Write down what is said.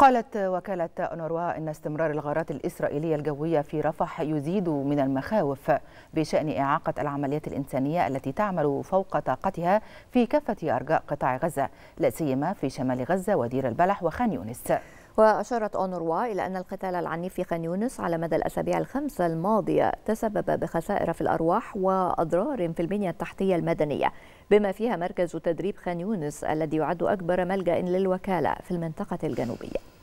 قالت وكالة أونروا أن استمرار الغارات الإسرائيلية الجوية في رفح يزيد من المخاوف بشأن إعاقة العمليات الإنسانية التي تعمل فوق طاقتها في كافة أرجاء قطاع غزة لا سيما في شمال غزة ودير البلح وخان يونس وأشارت أونروا إلى أن القتال العنيف في خان يونس على مدى الأسابيع الخمسة الماضية تسبب بخسائر في الأرواح وأضرار في البنية التحتية المدنية بما فيها مركز تدريب خان يونس الذي يعد أكبر ملجأ للوكالة في المنطقة الجنوبية